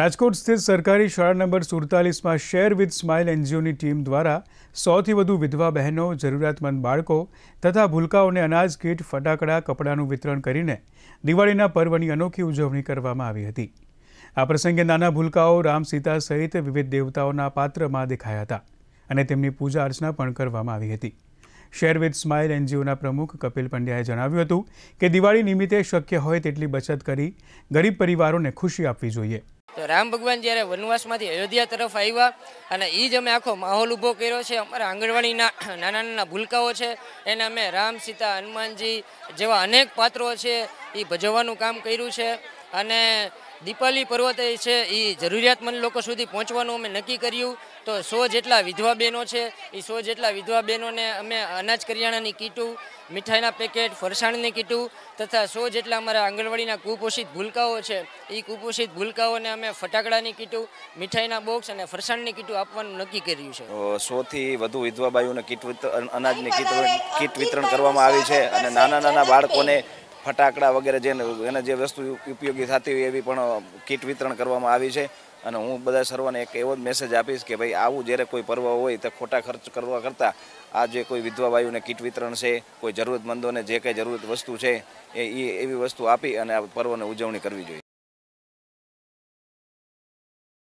રાજકોટ સ્થિત સરકારી શાળા નંબર સુડતાલીસમાં શેર વિથ સ્માઇલ એનજીઓની ટીમ દ્વારા સોથી વધુ વિધવા બહેનો જરૂરિયાતમંદ બાળકો તથા ભૂલકાઓને અનાજ કીટ ફટાકડા કપડાંનું વિતરણ કરીને દિવાળીના પર્વની અનોખી ઉજવણી કરવામાં આવી હતી આ પ્રસંગે નાના ભૂલકાઓ રામ સીતા સહિત વિવિધ દેવતાઓના પાત્રમાં દેખાયા હતા અને તેમની પૂજા અર્ચના પણ કરવામાં આવી હતી શેર વિથ સ્માઇલ એનજીઓના પ્રમુખ કપિલ પંડ્યાએ જણાવ્યું હતું કે દિવાળી નિમિત્તે શક્ય હોય તેટલી બચત કરી ગરીબ પરિવારોને ખુશી આપવી જોઈએ તો રામ ભગવાન જ્યારે વનવાસમાંથી અયોધ્યા તરફ આવ્યા અને એ જ અમે આખો માહોલ ઊભો કર્યો છે અમારા આંગણવાડીના નાના નાના ભૂલકાઓ છે એને અમે રામ સીતા હનુમાનજી જેવા અનેક પાત્રો છે એ ભજવવાનું કામ કર્યું છે અને દીપાલી પર્વત છે એ જરૂરિયાતમંદ લોકો સુધી પહોંચવાનું અમે નક્કી કર્યું તો સો જેટલા વિધવા બહેનો છે એ સો જેટલા વિધવા બહેનોને અમે અનાજ કરિયાણાની કીટું મીઠાઈના પેકેટ ફરસાણની કીટું તથા સો જેટલા અમારા આંગણવાડીના કુપોષિત ભૂલકાઓ છે એ કુપોષિત ભૂલકાઓને અમે ફટાકડાની કીટું મીઠાઈના બોક્સ અને ફરસાણની કીટું આપવાનું નક્કી કર્યું છે સોથી વધુ વિધવા બાઈઓને કીટ અનાજની કીટ કીટ વિતરણ કરવામાં આવી છે અને નાના નાના બાળકોને ફટાકડા વગેરે જેને એને જે વસ્તુ ઉપયોગી થતી હોય એવી પણ કીટ વિતરણ કરવામાં આવી છે અને હું બધા સર્વને એક એવો જ મેસેજ આપીશ કે ભાઈ આવું જ્યારે કોઈ પર્વ હોય તો ખોટા ખર્ચ કરવા કરતાં આ જે કોઈ વિધવા વાયુને કીટ વિતરણ છે કોઈ જરૂરતમંદોને જે કંઈ જરૂરત વસ્તુ છે એ એવી વસ્તુ આપી અને આ પર્વને ઉજવણી કરવી જોઈએ